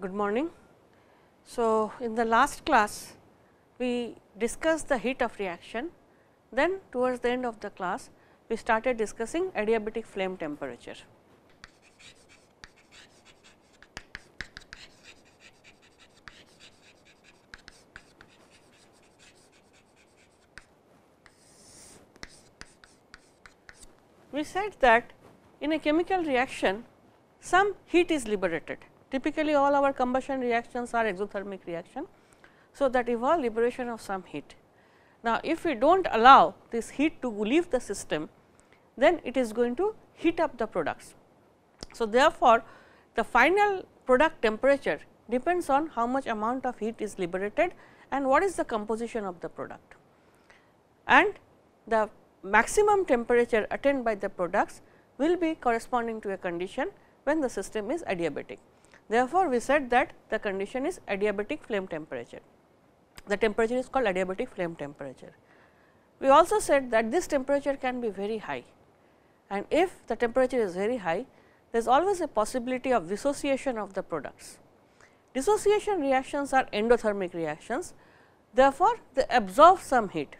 good morning. So, in the last class we discussed the heat of reaction, then towards the end of the class we started discussing adiabatic flame temperature. We said that in a chemical reaction some heat is liberated Typically all our combustion reactions are exothermic reaction. So, that involve liberation of some heat. Now, if we do not allow this heat to leave the system, then it is going to heat up the products. So, therefore, the final product temperature depends on how much amount of heat is liberated and what is the composition of the product. And the maximum temperature attained by the products will be corresponding to a condition when the system is adiabatic. Therefore, we said that the condition is adiabatic flame temperature. The temperature is called adiabatic flame temperature. We also said that this temperature can be very high and if the temperature is very high, there is always a possibility of dissociation of the products. Dissociation reactions are endothermic reactions, therefore, they absorb some heat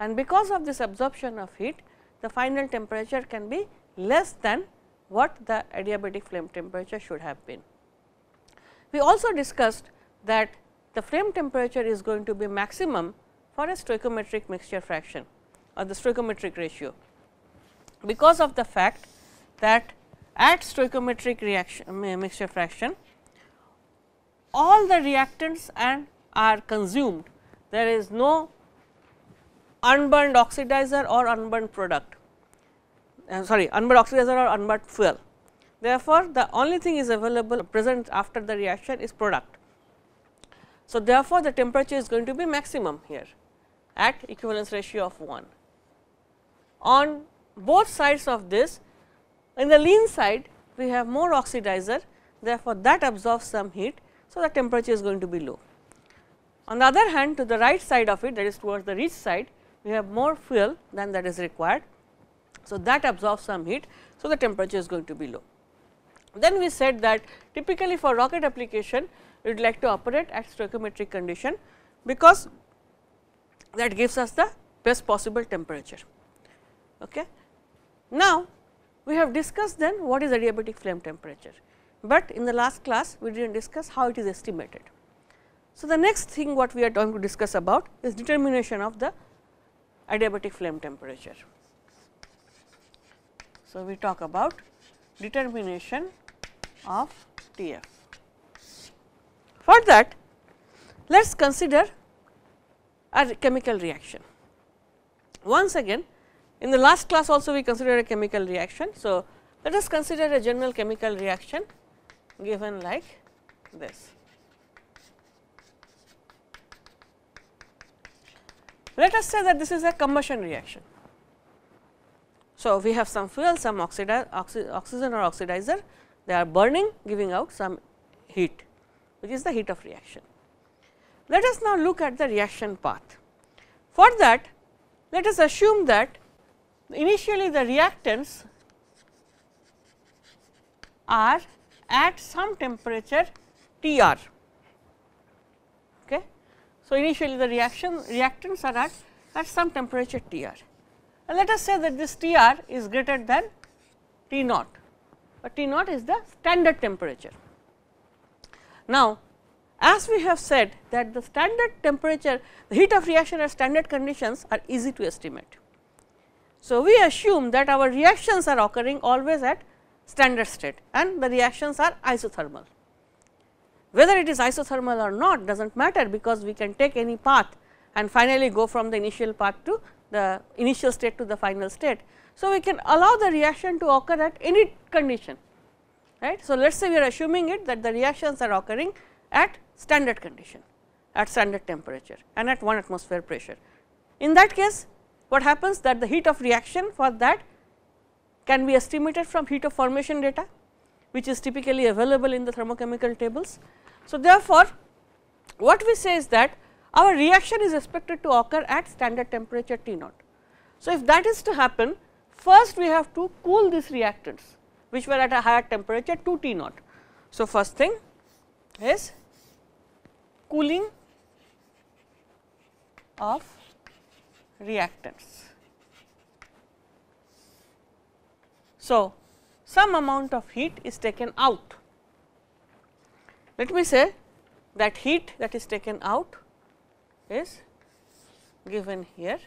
and because of this absorption of heat, the final temperature can be less than what the adiabatic flame temperature should have been. We also discussed that the frame temperature is going to be maximum for a stoichiometric mixture fraction or the stoichiometric ratio, because of the fact that at stoichiometric reaction mixture fraction, all the reactants and are consumed. There is no unburned oxidizer or unburned product, uh, sorry unburned oxidizer or unburned fuel. Therefore, the only thing is available present after the reaction is product. So, therefore, the temperature is going to be maximum here at equivalence ratio of 1. On both sides of this, in the lean side we have more oxidizer therefore, that absorbs some heat. So, the temperature is going to be low. On the other hand to the right side of it that is towards the rich side we have more fuel than that is required. So, that absorbs some heat. So, the temperature is going to be low. Then we said that typically for rocket application, we would like to operate at stoichiometric condition because that gives us the best possible temperature. Okay. Now, we have discussed then what is adiabatic flame temperature, but in the last class we did not discuss how it is estimated. So, the next thing what we are going to discuss about is determination of the adiabatic flame temperature. So, we talk about determination of TF. For that, let us consider a chemical reaction. Once again, in the last class also we considered a chemical reaction. So, let us consider a general chemical reaction given like this. Let us say that this is a combustion reaction. So, we have some fuel, some oxy, oxygen or oxidizer they are burning giving out some heat which is the heat of reaction. Let us now look at the reaction path. For that let us assume that initially the reactants are at some temperature T r. Okay. So, initially the reaction reactants are at, at some temperature T r and let us say that this T r is greater than T naught T naught is the standard temperature. Now, as we have said that the standard temperature, the heat of reaction at standard conditions are easy to estimate. So, we assume that our reactions are occurring always at standard state and the reactions are isothermal. Whether it is isothermal or not does not matter, because we can take any path and finally, go from the initial path to the initial state to the final state so, we can allow the reaction to occur at any condition right. So, let us say we are assuming it that the reactions are occurring at standard condition at standard temperature and at 1 atmosphere pressure. In that case what happens that the heat of reaction for that can be estimated from heat of formation data which is typically available in the thermochemical tables. So, therefore, what we say is that our reaction is expected to occur at standard temperature T naught. So, if that is to happen First we have to cool these reactants which were at a higher temperature 2 T naught. So, first thing is cooling of reactants. So, some amount of heat is taken out. Let me say that heat that is taken out is given here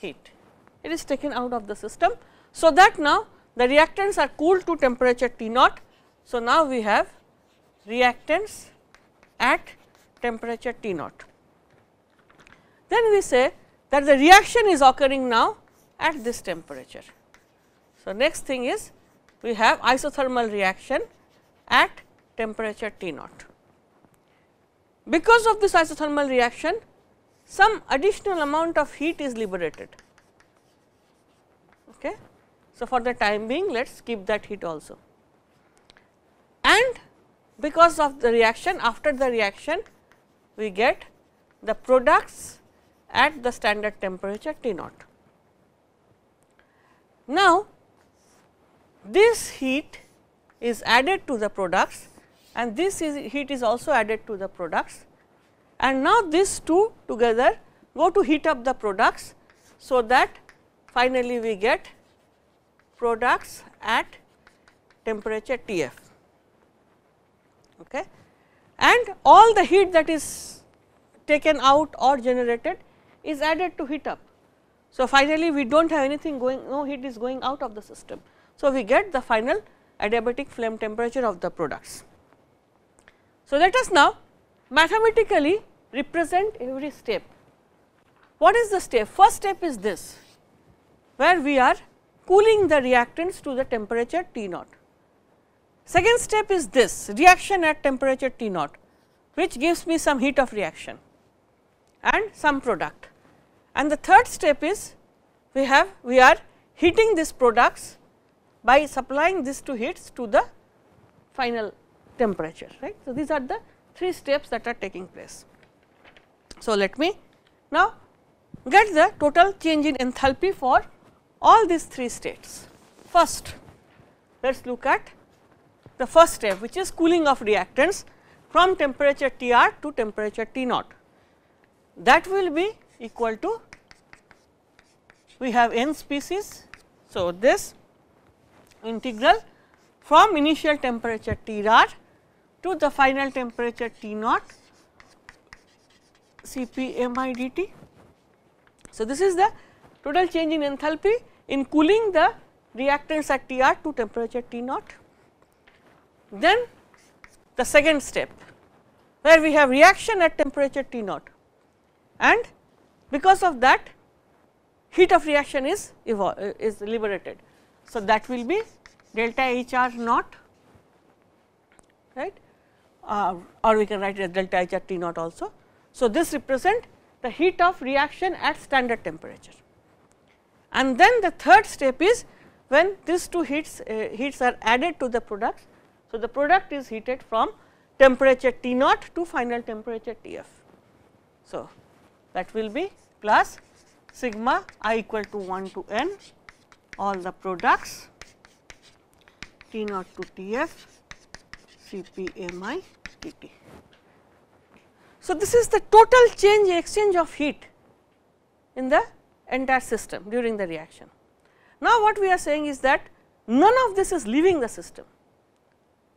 heat it is taken out of the system. So, that now the reactants are cooled to temperature T naught. So, now we have reactants at temperature T naught. Then we say that the reaction is occurring now at this temperature. So, next thing is we have isothermal reaction at temperature T naught. Because of this isothermal reaction, some additional amount of heat is liberated. Okay. So, for the time being let us skip that heat also and because of the reaction after the reaction we get the products at the standard temperature T naught. Now, this heat is added to the products and this is heat is also added to the products and now these two together go to heat up the products. So, that Finally, we get products at temperature T f okay. and all the heat that is taken out or generated is added to heat up. So, finally, we do not have anything going no heat is going out of the system. So, we get the final adiabatic flame temperature of the products. So, let us now mathematically represent every step. What is the step? First step is this where we are cooling the reactants to the temperature T naught. Second step is this reaction at temperature T naught which gives me some heat of reaction and some product. And the third step is we have we are heating these products by supplying these two heats to the final temperature right. So, these are the three steps that are taking place. So, let me now get the total change in enthalpy for all these three states. First, let us look at the first step which is cooling of reactants from temperature T r to temperature T naught. That will be equal to we have n species. So, this integral from initial temperature T r to the final temperature T naught C p m i d t. So, this is the total change in enthalpy in cooling the reactants at T r to temperature T naught. Then the second step where we have reaction at temperature T naught and because of that heat of reaction is uh, is liberated. So, that will be delta H r naught right uh, or we can write it as delta H r T naught also. So, this represent the heat of reaction at standard temperature. And then the third step is when these two heats, uh, heats are added to the products. So, the product is heated from temperature T naught to final temperature T f. So, that will be plus sigma i equal to 1 to n all the products T naught to T f C P M I T T. So, this is the total change exchange of heat in the entire system during the reaction. Now, what we are saying is that none of this is leaving the system.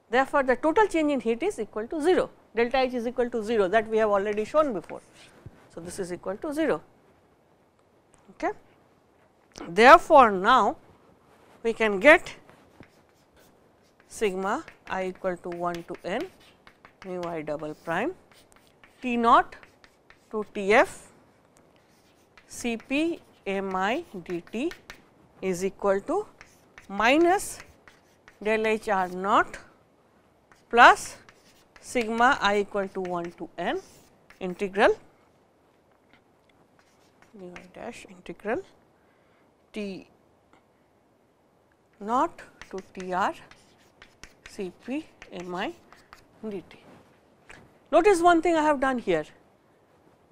Therefore, the total change in heat is equal to 0, delta H is equal to 0 that we have already shown before. So, this is equal to 0. Okay. Therefore, now we can get sigma i equal to 1 to n mu i double prime T naught to T f C p m i d t is equal to minus del h r naught plus sigma i equal to 1 to n integral d y dash integral t naught to T r C p m i d t. Notice one thing I have done here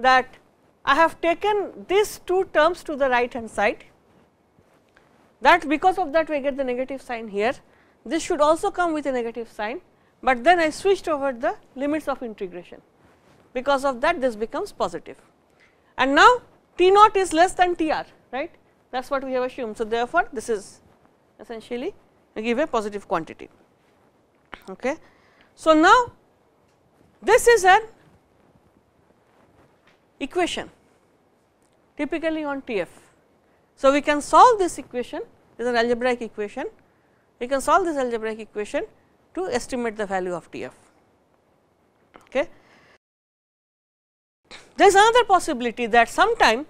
that I have taken these two terms to the right hand side that because of that we get the negative sign here. This should also come with a negative sign, but then I switched over the limits of integration because of that this becomes positive. And now T naught is less than T r right that is what we have assumed. So, therefore, this is essentially give a positive quantity. Okay. So, now this is an equation typically on T f. So, we can solve this equation is an algebraic equation we can solve this algebraic equation to estimate the value of T f. Okay. There is another possibility that sometime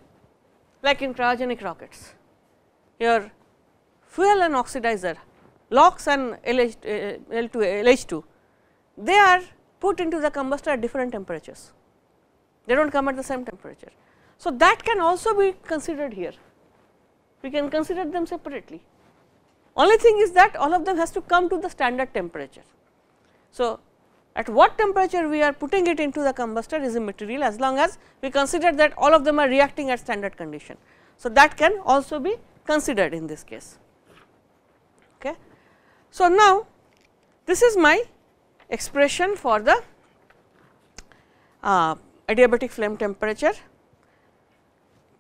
like in cryogenic rockets your fuel and oxidizer LOX and LH, uh, 2 LH2 they are put into the combustor at different temperatures they do not come at the same temperature. So, that can also be considered here, we can consider them separately. Only thing is that all of them has to come to the standard temperature. So, at what temperature we are putting it into the combustor is immaterial as long as we consider that all of them are reacting at standard condition. So, that can also be considered in this case. Okay. So, now this is my expression for the uh, adiabatic flame temperature.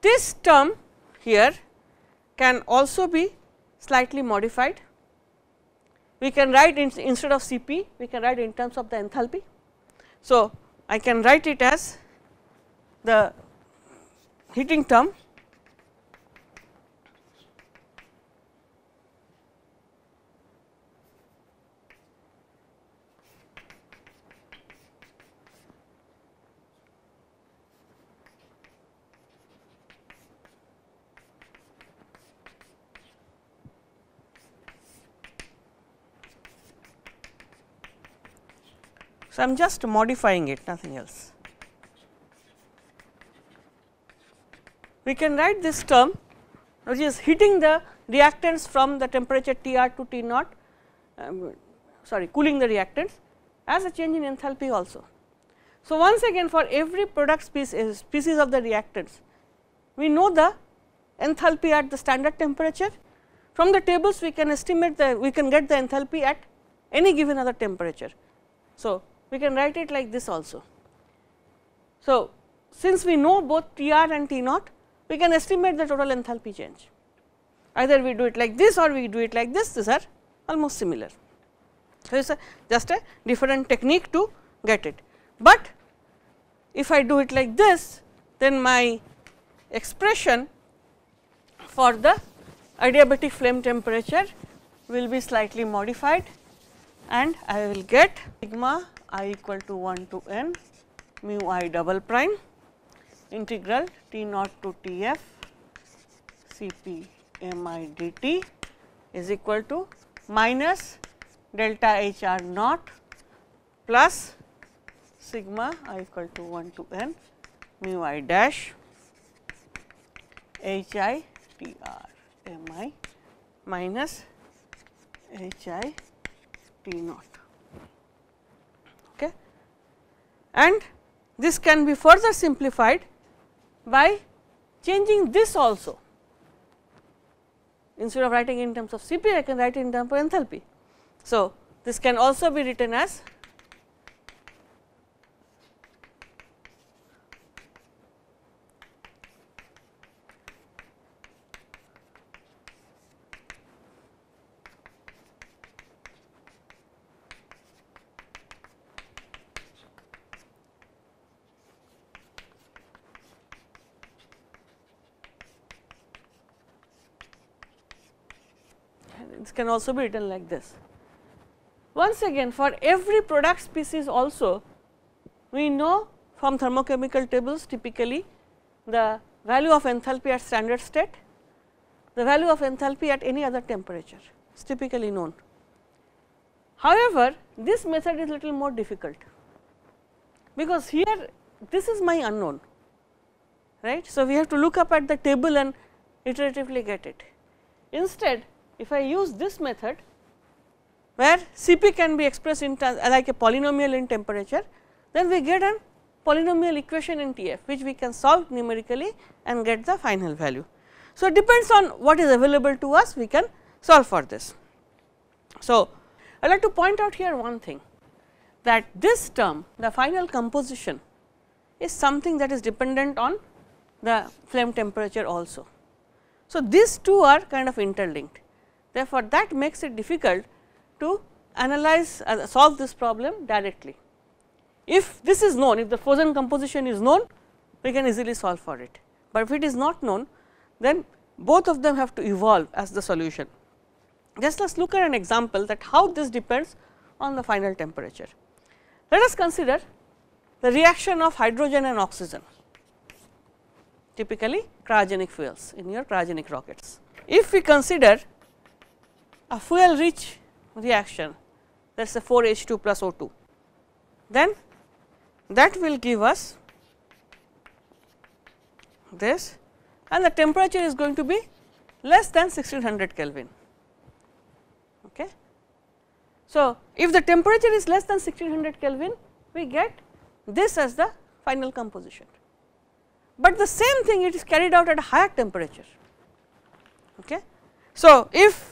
This term here can also be slightly modified. We can write in, instead of Cp, we can write in terms of the enthalpy. So, I can write it as the heating term I am just modifying it nothing else. We can write this term which is heating the reactants from the temperature T r to T naught um, sorry cooling the reactants as a change in enthalpy also. So, once again for every product species, uh, species of the reactants we know the enthalpy at the standard temperature. From the tables we can estimate the we can get the enthalpy at any given other temperature. So, we can write it like this also. So, since we know both T r and T naught, we can estimate the total enthalpy change. Either we do it like this or we do it like this, these are almost similar. So, it is just a different technique to get it. But if I do it like this, then my expression for the adiabatic flame temperature will be slightly modified and I will get sigma i equal to 1 to n mu i double prime integral t naught to t f C p m i d t is equal to minus delta h r naught plus sigma i equal to 1 to n mu i dash h i t r m i minus h i T naught. Okay. And this can be further simplified by changing this also. Instead of writing in terms of Cp, I can write in terms of enthalpy. So, this can also be written as can also be written like this. Once again for every product species also we know from thermochemical tables typically the value of enthalpy at standard state, the value of enthalpy at any other temperature is typically known. However, this method is little more difficult because here this is my unknown right. So, we have to look up at the table and iteratively get it. Instead if I use this method where Cp can be expressed in like a polynomial in temperature, then we get a polynomial equation in Tf which we can solve numerically and get the final value. So, it depends on what is available to us we can solve for this. So, I would like to point out here one thing that this term the final composition is something that is dependent on the flame temperature also. So, these two are kind of interlinked Therefore, that makes it difficult to analyze uh, solve this problem directly. If this is known, if the frozen composition is known, we can easily solve for it, but if it is not known, then both of them have to evolve as the solution. Just let us look at an example that how this depends on the final temperature. Let us consider the reaction of hydrogen and oxygen, typically cryogenic fuels in your cryogenic rockets. If we consider a fuel rich reaction that is a 4 H2 plus O2. Then that will give us this and the temperature is going to be less than 1600 Kelvin. Okay. So, if the temperature is less than 1600 Kelvin, we get this as the final composition. But the same thing it is carried out at a higher temperature. Okay. So, if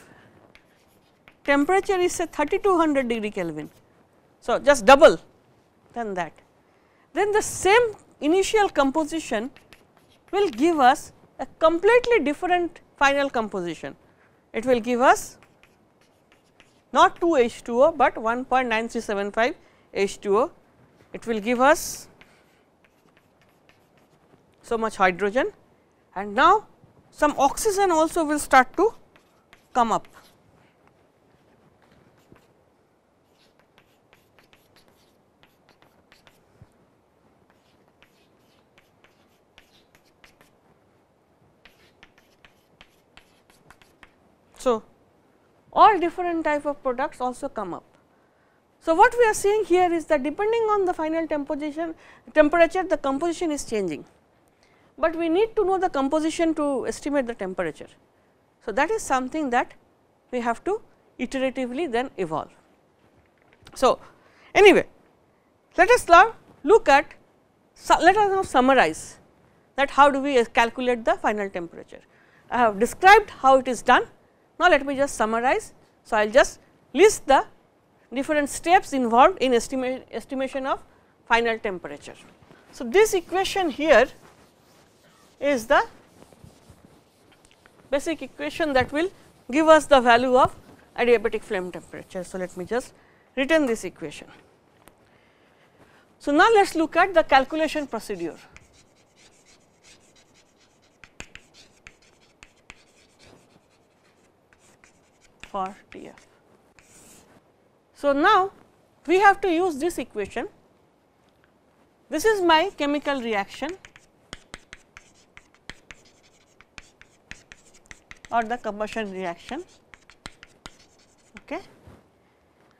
temperature is say 3200 degree Kelvin. So, just double than that. Then the same initial composition will give us a completely different final composition. It will give us not 2 H2O, but 1.9375 H2O. It will give us so much hydrogen and now some oxygen also will start to come up. all different type of products also come up. So, what we are seeing here is that depending on the final temperation, temperature the composition is changing, but we need to know the composition to estimate the temperature. So, that is something that we have to iteratively then evolve. So, anyway let us now look at let us now summarize that how do we calculate the final temperature. I have described how it is done now, let me just summarize. So, I will just list the different steps involved in estimate, estimation of final temperature. So, this equation here is the basic equation that will give us the value of adiabatic flame temperature. So, let me just return this equation. So, now let us look at the calculation procedure. for T f. So, now we have to use this equation. This is my chemical reaction or the combustion reaction. Okay.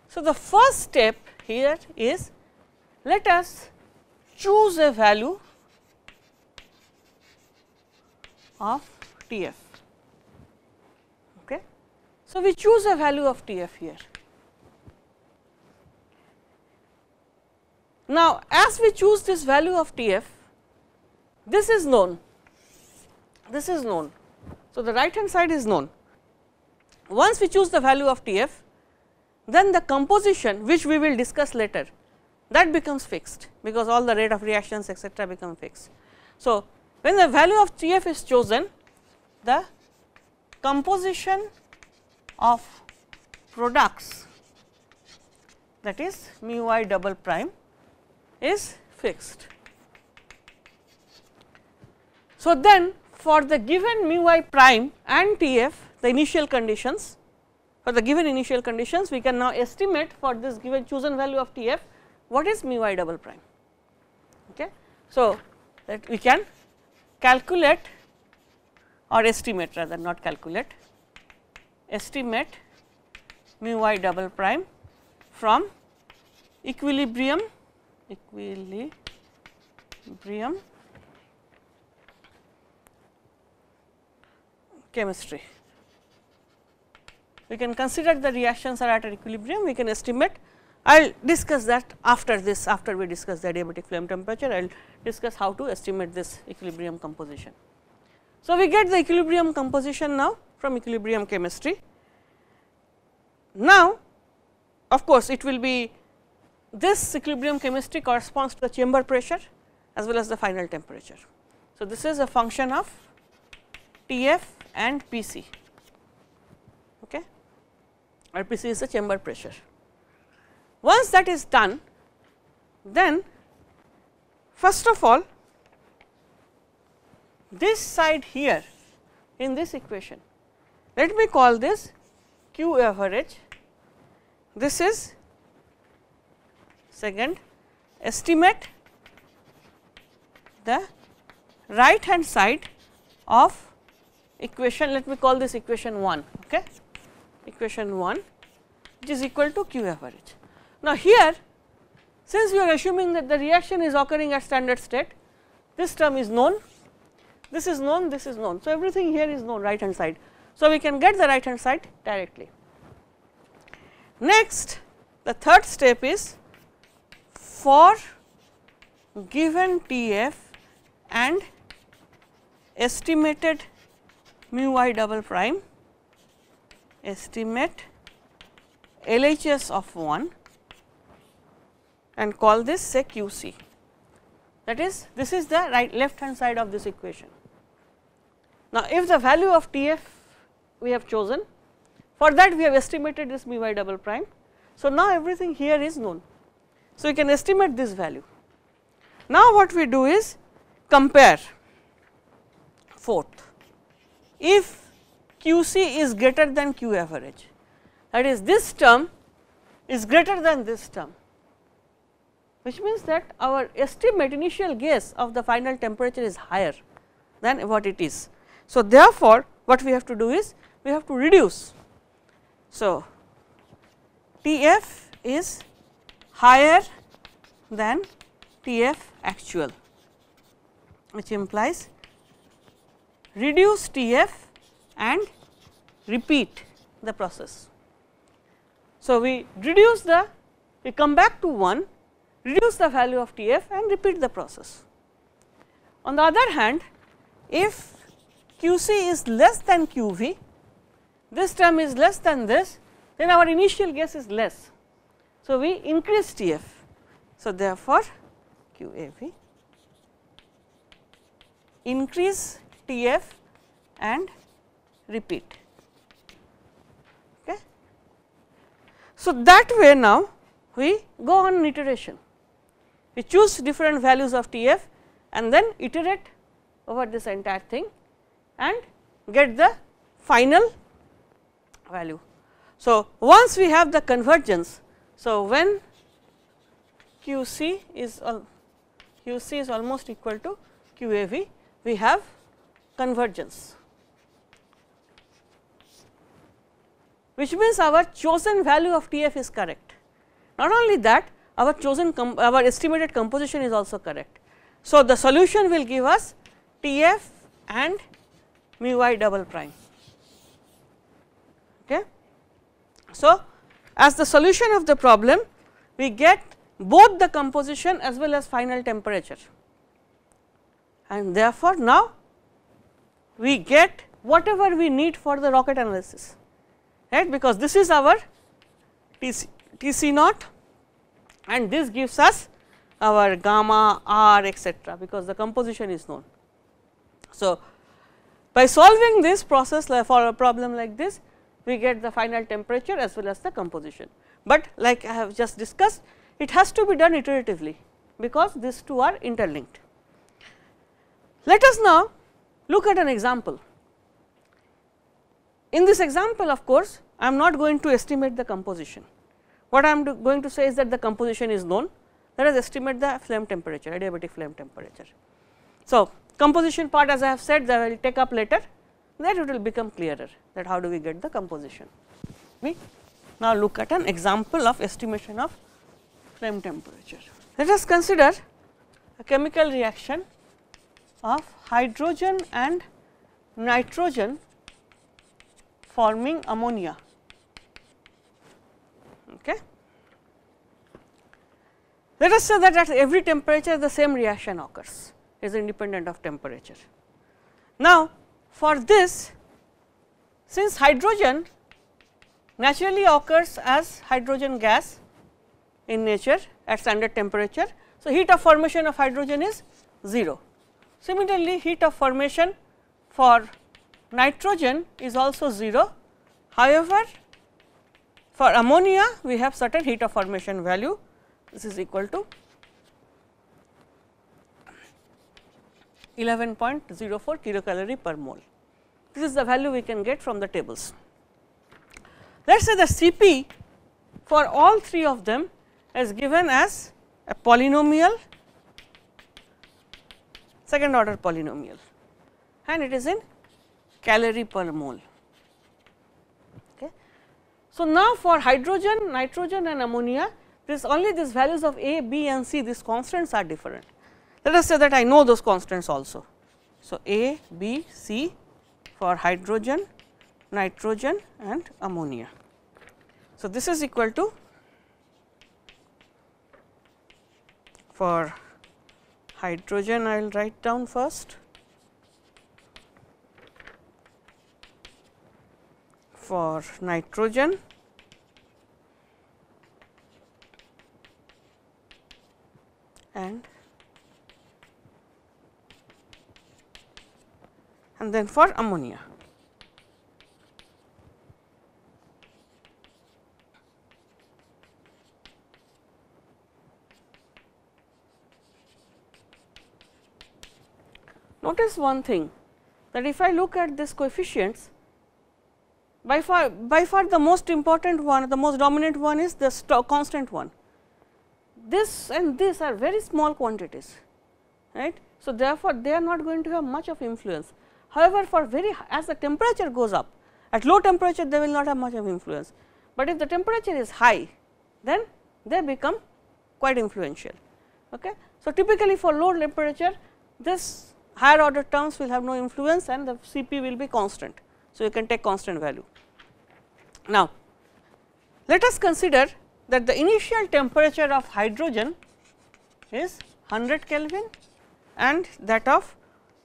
So, the first step here is let us choose a value of T f. So, we choose a value of Tf here. Now, as we choose this value of Tf, this is known, this is known. So, the right hand side is known. Once we choose the value of Tf, then the composition which we will discuss later that becomes fixed because all the rate of reactions etc., become fixed. So, when the value of Tf is chosen, the composition of products that is mu i double prime is fixed. So, then for the given mu i prime and T f the initial conditions for the given initial conditions we can now estimate for this given chosen value of T f what is mu i double prime. Okay. So, that we can calculate or estimate rather not calculate estimate mu y double prime from equilibrium equilibrium chemistry. We can consider the reactions are at an equilibrium, we can estimate. I will discuss that after this, after we discuss the adiabatic flame temperature, I will discuss how to estimate this equilibrium composition. So, we get the equilibrium composition now from equilibrium chemistry. Now, of course, it will be this equilibrium chemistry corresponds to the chamber pressure as well as the final temperature. So, this is a function of T f and P c, okay, or P c is the chamber pressure. Once that is done, then first of all, this side here in this equation let me call this Q average. This is second estimate the right hand side of equation let me call this equation 1 okay equation 1 which is equal to q average now here since we are assuming that the reaction is occurring at standard state this term is known this is known this is known so everything here is known right hand side so, we can get the right hand side directly. Next, the third step is for given TF and estimated mu i double prime estimate LHS of 1 and call this say QC. That is, this is the right left hand side of this equation. Now, if the value of TF we have chosen. For that we have estimated this mu y double prime. So, now everything here is known. So, you can estimate this value. Now, what we do is compare fourth. If q c is greater than q average that is this term is greater than this term which means that our estimate initial guess of the final temperature is higher than what it is. So, therefore, what we have to do is we have to reduce. So, T f is higher than T f actual which implies reduce T f and repeat the process. So, we reduce the we come back to 1 reduce the value of T f and repeat the process. On the other hand, if Q c is less than Q v this term is less than this, then our initial guess is less. So, we increase T f. So, therefore, Q A V increase T f and repeat. Okay. So, that way now we go on iteration. We choose different values of T f and then iterate over this entire thing and get the final value. So, once we have the convergence, so when Q c is Q c is almost equal to Q a v, we have convergence. which means our chosen value of T f is correct. Not only that, our chosen our estimated composition is also correct. So, the solution will give us T f and mu i double prime. Okay. So, as the solution of the problem we get both the composition as well as final temperature and therefore, now we get whatever we need for the rocket analysis right because this is our TC, TC naught and this gives us our gamma r etc., because the composition is known. So, by solving this process for a problem like this we get the final temperature as well as the composition. But like I have just discussed it has to be done iteratively because these two are interlinked. Let us now look at an example. In this example of course, I am not going to estimate the composition. What I am going to say is that the composition is known let us estimate the flame temperature adiabatic flame temperature. So, composition part as I have said I will take up later then it will become clearer that how do we get the composition. We now look at an example of estimation of frame temperature. Let us consider a chemical reaction of hydrogen and nitrogen forming ammonia. Okay. Let us say that at every temperature the same reaction occurs is independent of temperature. Now, for this, since hydrogen naturally occurs as hydrogen gas in nature at standard temperature. So, heat of formation of hydrogen is 0. Similarly, heat of formation for nitrogen is also 0. However, for ammonia we have certain heat of formation value this is equal to 11.04 kilocalorie per mole. This is the value we can get from the tables. Let us say the Cp for all three of them is given as a polynomial, second order polynomial and it is in calorie per mole. Okay. So, now for hydrogen, nitrogen and ammonia this only these values of A, B and C these constants are different. Let us say that I know those constants also. So, A, B, C for hydrogen, nitrogen and ammonia. So, this is equal to for hydrogen I will write down first. For nitrogen, and and then for ammonia. Notice one thing that if I look at these coefficients by far by far the most important one the most dominant one is the constant one. This and this are very small quantities right. So, therefore, they are not going to have much of influence However, for very as the temperature goes up at low temperature they will not have much of influence, but if the temperature is high then they become quite influential. Okay. So, typically for low temperature this higher order terms will have no influence and the Cp will be constant. So, you can take constant value. Now, let us consider that the initial temperature of hydrogen is 100 Kelvin and that of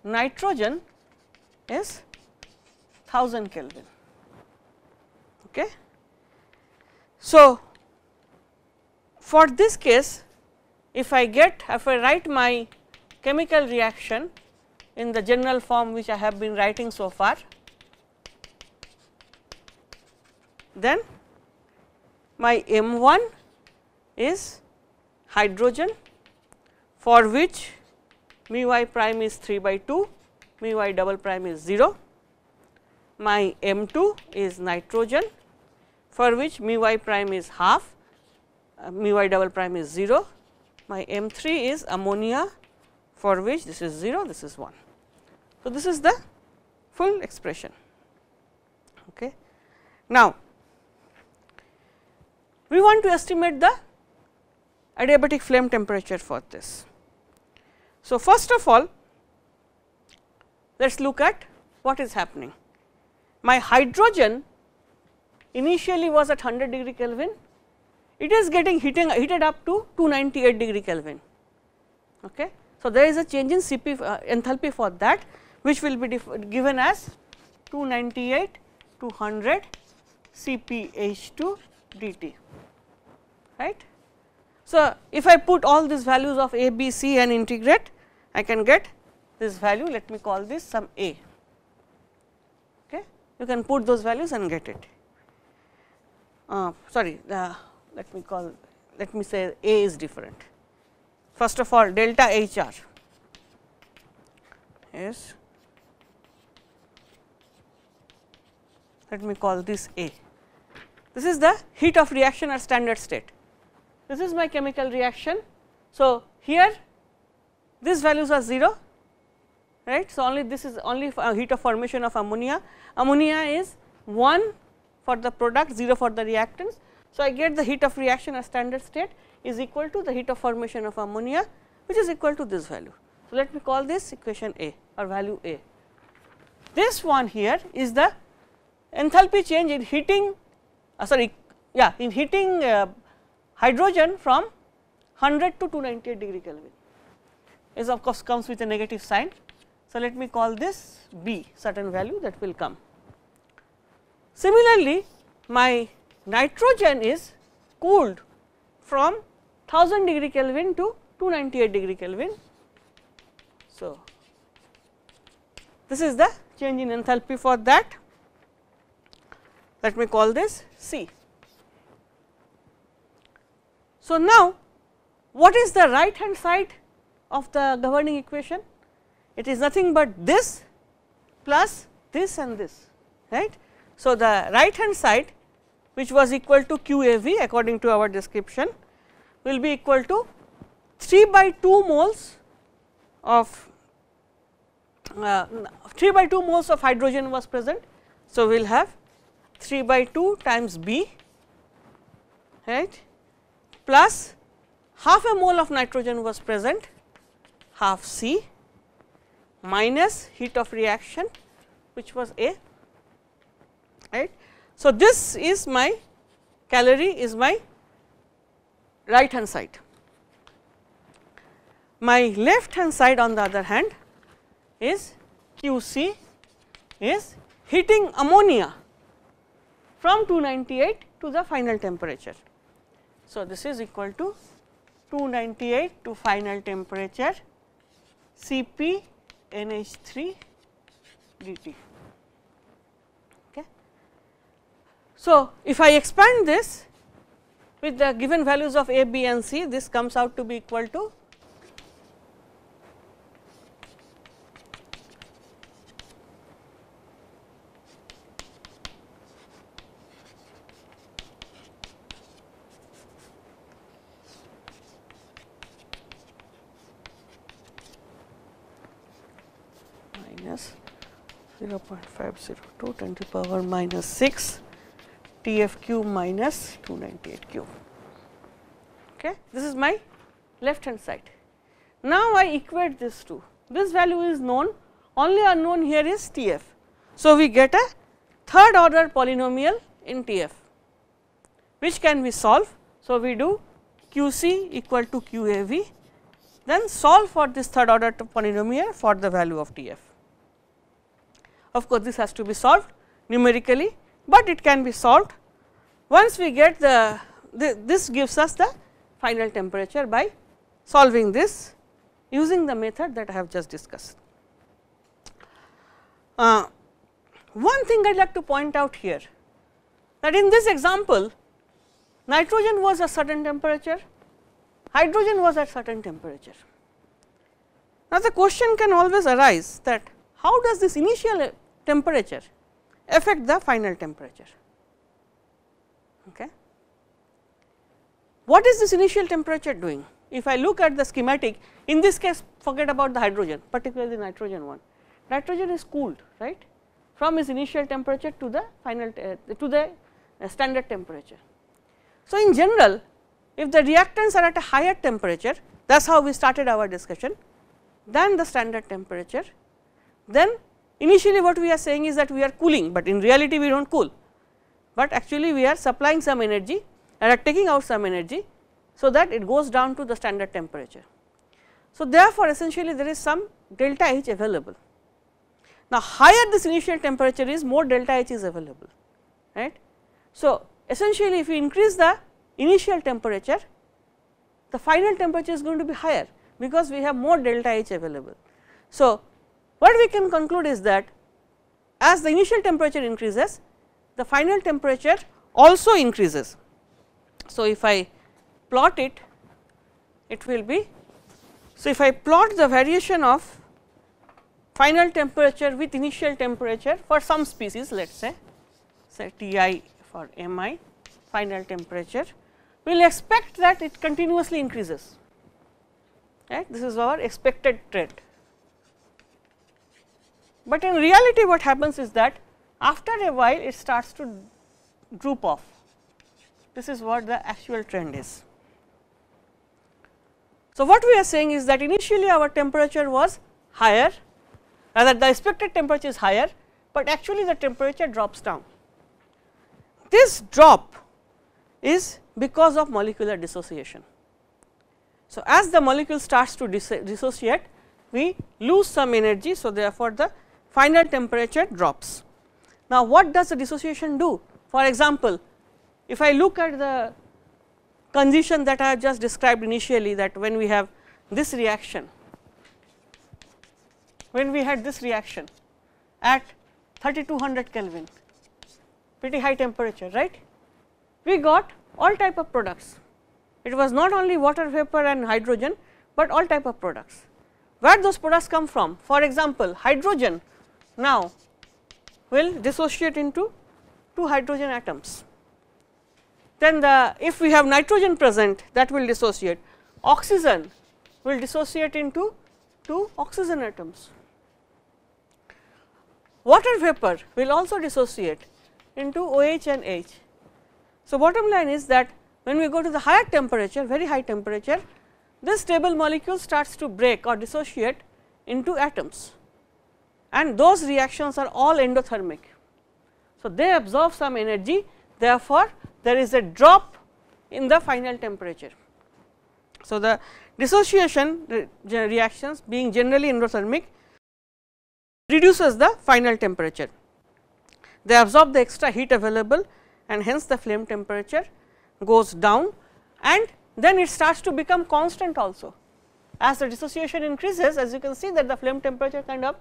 nitrogen is 1000 Kelvin. Okay. So, for this case if I get if I write my chemical reaction in the general form which I have been writing so far, then my M 1 is hydrogen for which mu y prime is 3 by 2 mu y double prime is 0. My m 2 is nitrogen for which mu y prime is half, uh, mu y double prime is 0. My m 3 is ammonia for which this is 0, this is 1. So, this is the full expression. Okay. Now, we want to estimate the adiabatic flame temperature for this. So, first of all let us look at what is happening. My hydrogen initially was at 100 degree Kelvin, it is getting heating, heated up to 298 degree Kelvin. Okay. So, there is a change in Cp uh, enthalpy for that which will be given as 298 to 100 h 2 dt right. So, if I put all these values of A, B, C and integrate I can get this value let me call this some A. Okay. You can put those values and get it. Uh, sorry, uh, let me call let me say A is different. First of all delta HR is let me call this A. This is the heat of reaction or standard state. This is my chemical reaction. So, here these values are 0, right. So, only this is only uh, heat of formation of ammonia. Ammonia is 1 for the product, 0 for the reactants. So, I get the heat of reaction at standard state is equal to the heat of formation of ammonia which is equal to this value. So, let me call this equation A or value A. This one here is the enthalpy change in heating uh, sorry yeah in heating uh, hydrogen from 100 to 298 degree Kelvin is of course comes with a negative sign so, let me call this b certain value that will come. Similarly, my nitrogen is cooled from 1000 degree Kelvin to 298 degree Kelvin. So, this is the change in enthalpy for that. Let me call this C. So, now what is the right hand side of the governing equation? it is nothing but this plus this and this right. So, the right hand side which was equal to QAV according to our description will be equal to 3 by 2 moles of uh, 3 by 2 moles of hydrogen was present. So, we will have 3 by 2 times B right plus half a mole of nitrogen was present half C minus heat of reaction which was A right. So, this is my calorie is my right hand side. My left hand side on the other hand is Q c is heating ammonia from 298 to the final temperature. So, this is equal to 298 to final temperature C p NH3 dt. Okay. So, if I expand this with the given values of A, B and C, this comes out to be equal to 0 0.502 10 to power minus 6 TFQ minus 298Q. Okay. This is my left hand side. Now, I equate this to this value is known only unknown here is TF. So, we get a third order polynomial in TF which can we solve. So, we do QC equal to QAV then solve for this third order polynomial for the value of TF. Of course, this has to be solved numerically, but it can be solved once we get the, the this gives us the final temperature by solving this using the method that I have just discussed. Uh, one thing I would like to point out here that in this example nitrogen was a certain temperature, hydrogen was at certain temperature. Now, the question can always arise that how does this initial temperature affect the final temperature. Okay. What is this initial temperature doing? If I look at the schematic, in this case forget about the hydrogen, particularly the nitrogen one. Nitrogen is cooled right from its initial temperature to the final uh, to the uh, standard temperature. So, in general if the reactants are at a higher temperature that is how we started our discussion than the standard temperature, then Initially what we are saying is that we are cooling, but in reality we do not cool, but actually we are supplying some energy and are taking out some energy. So, that it goes down to the standard temperature. So, therefore, essentially there is some delta H available. Now, higher this initial temperature is more delta H is available right. So, essentially if we increase the initial temperature the final temperature is going to be higher because we have more delta H available. So, what we can conclude is that as the initial temperature increases, the final temperature also increases. So, if I plot it, it will be. So, if I plot the variation of final temperature with initial temperature for some species let us say, say T i for M i final temperature, we will expect that it continuously increases. Right? This is our expected trend. But in reality what happens is that after a while it starts to droop off. This is what the actual trend is. So, what we are saying is that initially our temperature was higher rather the expected temperature is higher, but actually the temperature drops down. This drop is because of molecular dissociation. So, as the molecule starts to dissociate, we lose some energy. So, therefore, the final temperature drops. Now, what does the dissociation do? For example, if I look at the condition that I have just described initially that when we have this reaction, when we had this reaction at 3200 Kelvin, pretty high temperature, right? We got all type of products. It was not only water vapor and hydrogen, but all type of products. Where those products come from? For example, hydrogen now will dissociate into two hydrogen atoms. Then the if we have nitrogen present that will dissociate, oxygen will dissociate into two oxygen atoms. Water vapor will also dissociate into OH and H. So, bottom line is that when we go to the higher temperature, very high temperature, this stable molecule starts to break or dissociate into atoms and those reactions are all endothermic. So, they absorb some energy therefore, there is a drop in the final temperature. So, the dissociation re reactions being generally endothermic reduces the final temperature. They absorb the extra heat available and hence the flame temperature goes down and then it starts to become constant also. As the dissociation increases as you can see that the flame temperature kind of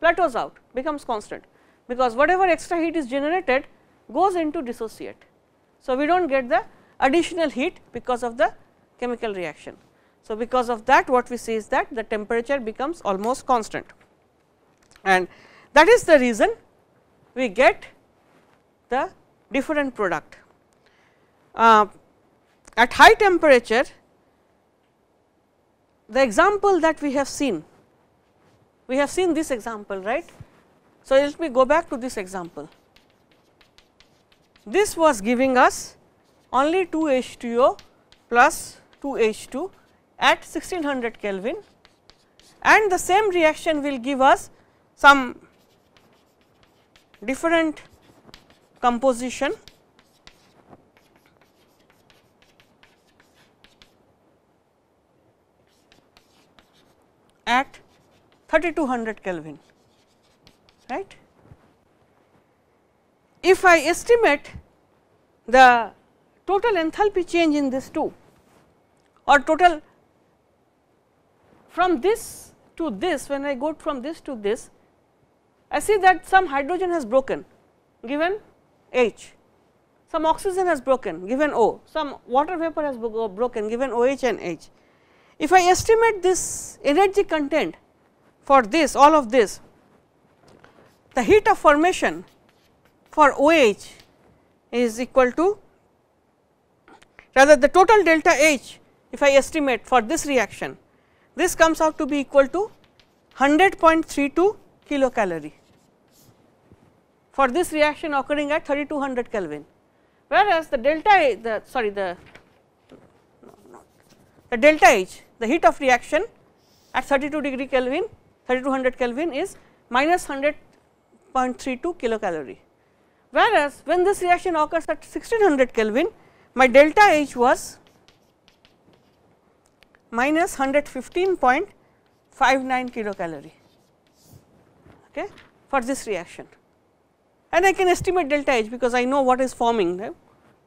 plateaus out becomes constant because whatever extra heat is generated goes into dissociate. So, we do not get the additional heat because of the chemical reaction. So, because of that what we see is that the temperature becomes almost constant and that is the reason we get the different product. Uh, at high temperature the example that we have seen we have seen this example, right. So, let me go back to this example. This was giving us only 2 H2O plus 2 H2 at 1600 Kelvin and the same reaction will give us some different composition at 3200 Kelvin right. If I estimate the total enthalpy change in this two or total from this to this when I go from this to this I see that some hydrogen has broken given H, some oxygen has broken given O, some water vapor has broken given OH and H. If I estimate this energy content for this all of this, the heat of formation for OH is equal to rather the total delta H if I estimate for this reaction, this comes out to be equal to 100.32 kilocalorie for this reaction occurring at 3200 Kelvin, whereas the delta H, the sorry the the delta H, the heat of reaction at 32 degree Kelvin 3200 Kelvin is minus 100.32 kilocalorie. Whereas, when this reaction occurs at 1600 Kelvin, my delta H was minus 115.59 kilocalorie okay, for this reaction. And I can estimate delta H because I know what is forming,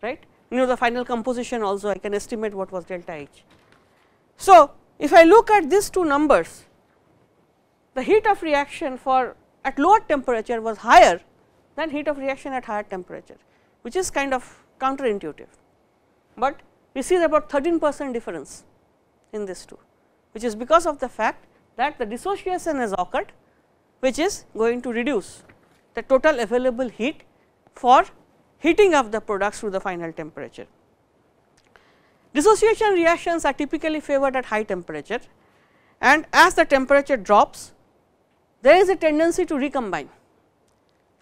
right? You know the final composition also I can estimate what was delta H. So, if I look at these two numbers, the heat of reaction for at lower temperature was higher than heat of reaction at higher temperature, which is kind of counterintuitive. But we see about 13 percent difference in these two, which is because of the fact that the dissociation has occurred, which is going to reduce the total available heat for heating up the products to the final temperature. Dissociation reactions are typically favored at high temperature and as the temperature drops, there is a tendency to recombine.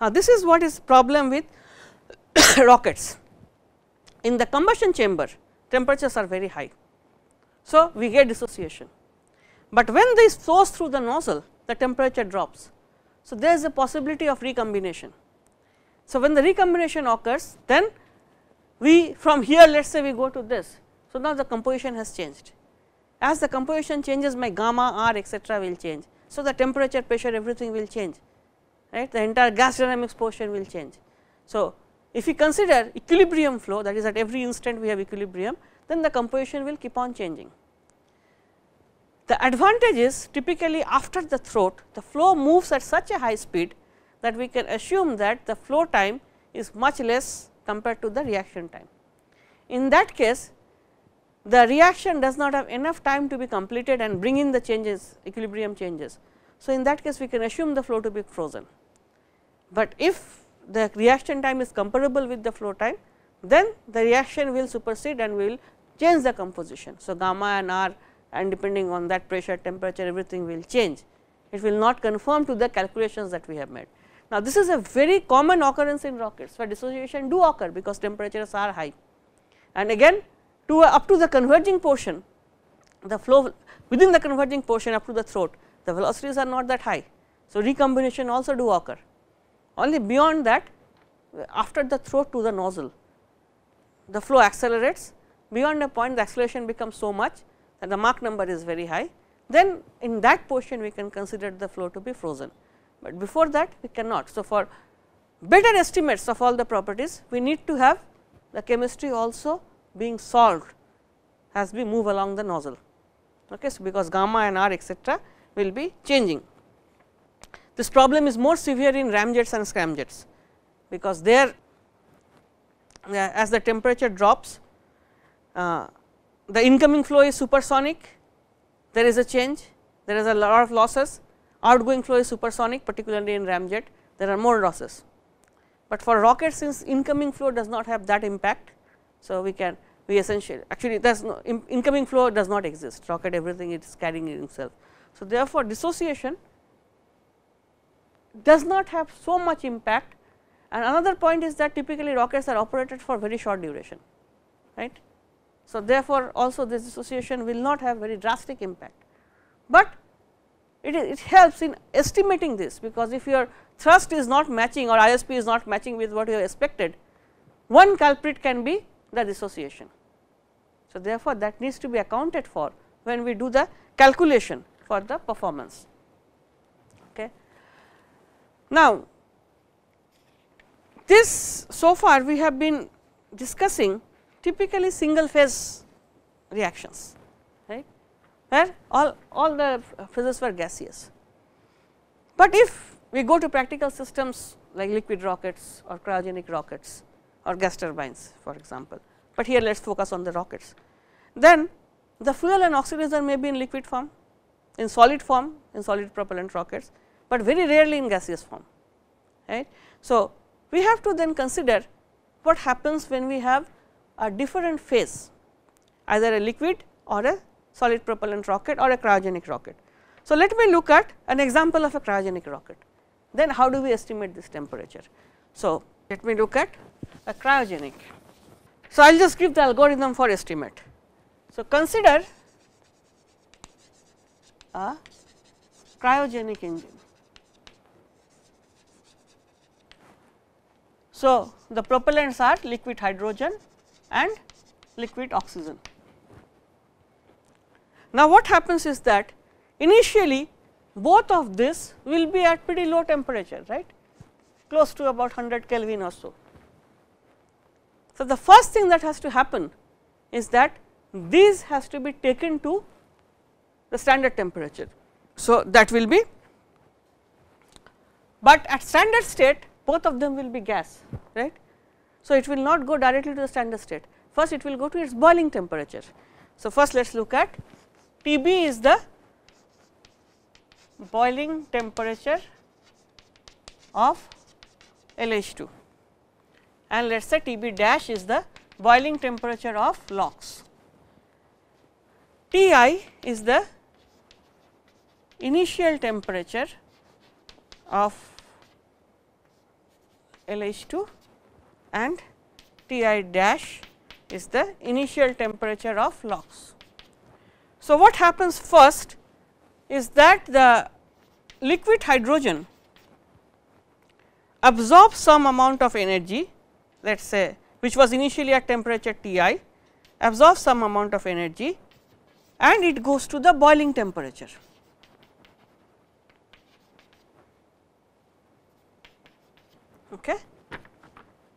Now, this is what is problem with rockets. In the combustion chamber, temperatures are very high. So, we get dissociation, but when this flows through the nozzle, the temperature drops. So, there is a possibility of recombination. So, when the recombination occurs, then we from here let us say we go to this. So, now the composition has changed. As the composition changes, my gamma r etcetera will change. So, the temperature, pressure everything will change right the entire gas dynamics portion will change. So, if we consider equilibrium flow that is at every instant we have equilibrium then the composition will keep on changing. The advantage is typically after the throat the flow moves at such a high speed that we can assume that the flow time is much less compared to the reaction time. In that case the reaction does not have enough time to be completed and bring in the changes equilibrium changes. So, in that case we can assume the flow to be frozen, but if the reaction time is comparable with the flow time then the reaction will supersede and will change the composition. So, gamma and r and depending on that pressure temperature everything will change it will not conform to the calculations that we have made. Now, this is a very common occurrence in rockets where dissociation do occur because temperatures are high and again to up to the converging portion the flow within the converging portion up to the throat the velocities are not that high. So, recombination also do occur only beyond that after the throat to the nozzle the flow accelerates beyond a point the acceleration becomes so much that the Mach number is very high then in that portion we can consider the flow to be frozen, but before that we cannot. So, for better estimates of all the properties we need to have the chemistry also being solved as we move along the nozzle, okay, so because gamma and r etcetera will be changing. This problem is more severe in ramjets and scramjets, because there uh, as the temperature drops, uh, the incoming flow is supersonic, there is a change, there is a lot of losses, outgoing flow is supersonic particularly in ramjet, there are more losses. But for rockets since incoming flow does not have that impact, so we can we essentially actually there is no in, incoming flow does not exist rocket everything it is carrying itself. So, therefore, dissociation does not have so much impact and another point is that typically rockets are operated for very short duration right. So, therefore, also this dissociation will not have very drastic impact, but it, is, it helps in estimating this because if your thrust is not matching or ISP is not matching with what you have expected, one culprit can be the dissociation. So, therefore, that needs to be accounted for when we do the calculation for the performance. Okay. Now, this so far we have been discussing typically single phase reactions right where all, all the phases were gaseous. But if we go to practical systems like liquid rockets or cryogenic rockets or gas turbines for example, but here let us focus on the rockets. Then the fuel and oxidizer may be in liquid form, in solid form, in solid propellant rockets, but very rarely in gaseous form. Right? So, we have to then consider what happens when we have a different phase, either a liquid or a solid propellant rocket or a cryogenic rocket. So, let me look at an example of a cryogenic rocket. Then how do we estimate this temperature? So, let me look at a cryogenic. So, I will just give the algorithm for estimate. So, consider a cryogenic engine. So, the propellants are liquid hydrogen and liquid oxygen. Now, what happens is that initially both of this will be at pretty low temperature, right, close to about 100 Kelvin or so. So, the first thing that has to happen is that these has to be taken to the standard temperature. So, that will be, but at standard state both of them will be gas right. So, it will not go directly to the standard state first it will go to its boiling temperature. So, first let us look at TB is the boiling temperature of LH2 and let us say TB dash is the boiling temperature of LOX. T i is the initial temperature of LH2 and T i dash is the initial temperature of LOX. So, what happens first is that the liquid hydrogen absorbs some amount of energy let us say which was initially at temperature T i absorbs some amount of energy and it goes to the boiling temperature. Okay.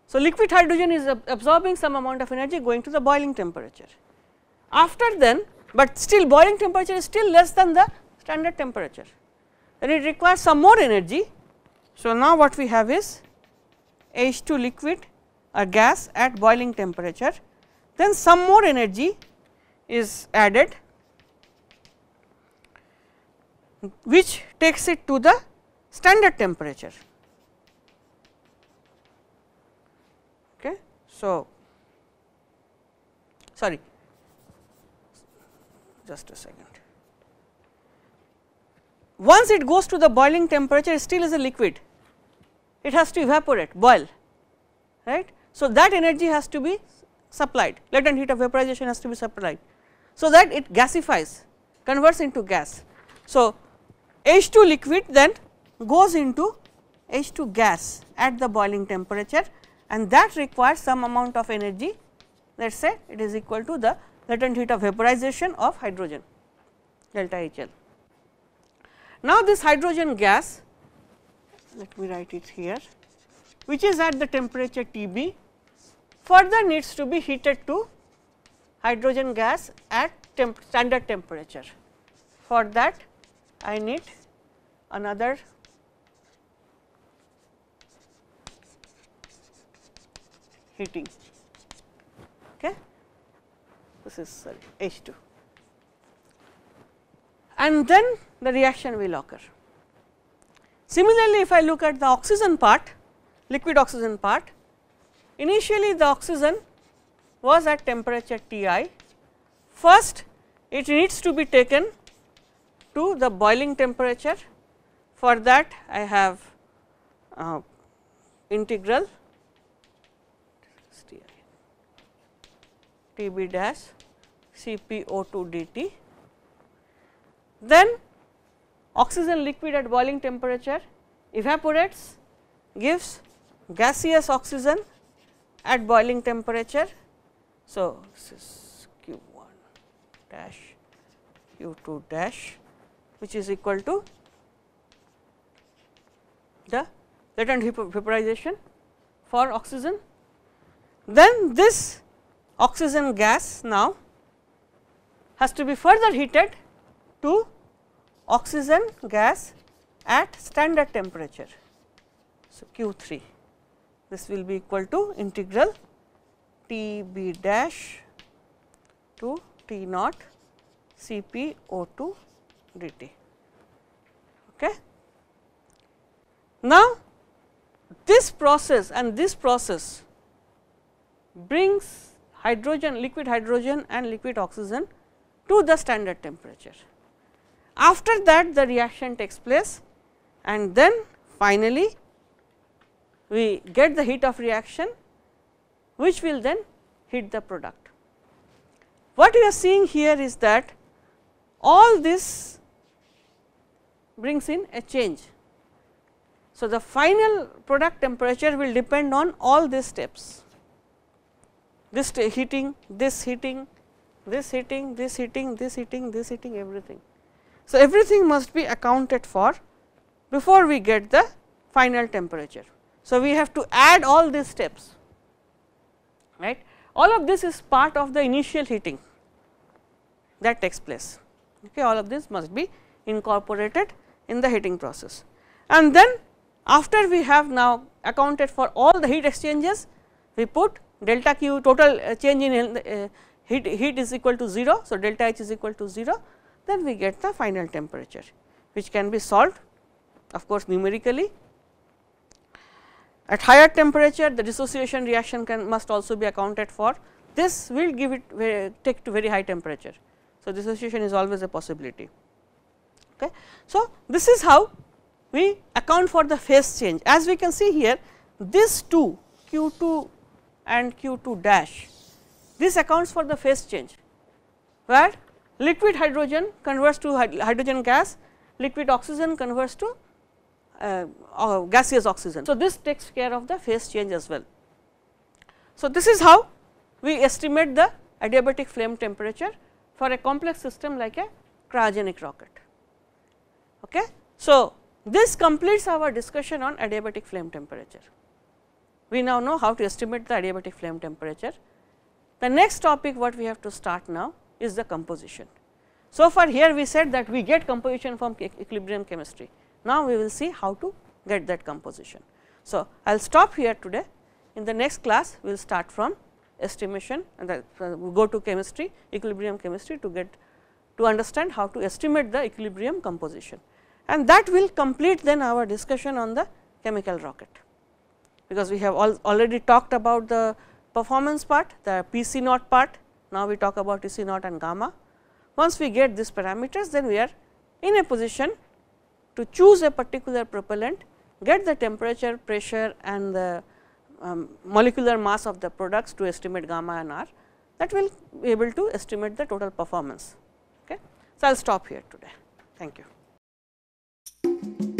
So, liquid hydrogen is absorbing some amount of energy going to the boiling temperature. After then, but still boiling temperature is still less than the standard temperature, then it requires some more energy. So, now what we have is H2 liquid a gas at boiling temperature, then some more energy is added which takes it to the standard temperature. Okay. So, sorry just a second. Once it goes to the boiling temperature it still is a liquid, it has to evaporate boil right. So, that energy has to be supplied latent heat of vaporization has to be supplied. So, that it gasifies converts into gas. So, H2 liquid then goes into H2 gas at the boiling temperature and that requires some amount of energy let us say it is equal to the latent heat of vaporization of hydrogen delta HL. Now, this hydrogen gas let me write it here which is at the temperature Tb further needs to be heated to hydrogen gas at temp standard temperature. For that I need another heating okay this is sorry H2 and then the reaction will occur similarly if i look at the oxygen part liquid oxygen part initially the oxygen was at temperature Ti first it needs to be taken to the boiling temperature. For that I have uh, integral T b dash C p O 2 d t. Then oxygen liquid at boiling temperature evaporates gives gaseous oxygen at boiling temperature. So, this is Q 1 dash Q 2 dash which is equal to the latent vaporization for oxygen. Then this oxygen gas now has to be further heated to oxygen gas at standard temperature. So, Q 3 this will be equal to integral T b dash to T naught C p O 2 dt. Okay. Now, this process and this process brings hydrogen, liquid hydrogen and liquid oxygen to the standard temperature. After that the reaction takes place and then finally, we get the heat of reaction which will then heat the product. What we are seeing here is that all this brings in a change. So, the final product temperature will depend on all these steps, this heating, this heating, this heating, this heating, this heating, this heating everything. So, everything must be accounted for before we get the final temperature. So, we have to add all these steps right. All of this is part of the initial heating that takes place. Okay, all of this must be incorporated in the heating process. And then after we have now accounted for all the heat exchanges, we put delta Q total uh, change in uh, heat, heat is equal to 0. So, delta H is equal to 0, then we get the final temperature which can be solved of course, numerically. At higher temperature the dissociation reaction can must also be accounted for. This will give it uh, take to very high temperature. So, dissociation is always a possibility. Okay. So, this is how we account for the phase change. As we can see here, this 2 q 2 and q 2 dash, this accounts for the phase change, where liquid hydrogen converts to hydrogen gas, liquid oxygen converts to uh, uh, gaseous oxygen. So, this takes care of the phase change as well. So, this is how we estimate the adiabatic flame temperature for a complex system like a cryogenic rocket. Okay. So, this completes our discussion on adiabatic flame temperature. We now know how to estimate the adiabatic flame temperature. The next topic what we have to start now is the composition. So, far here we said that we get composition from equilibrium chemistry. Now, we will see how to get that composition. So, I will stop here today. In the next class, we will start from estimation and that we go to chemistry, equilibrium chemistry to get to understand how to estimate the equilibrium composition and that will complete then our discussion on the chemical rocket. Because we have already talked about the performance part, the PC naught part, now we talk about TC naught and gamma. Once we get these parameters, then we are in a position to choose a particular propellant, get the temperature, pressure and the um, molecular mass of the products to estimate gamma and r that will be able to estimate the total performance. Okay. So, I will stop here today. Thank you. Thank you.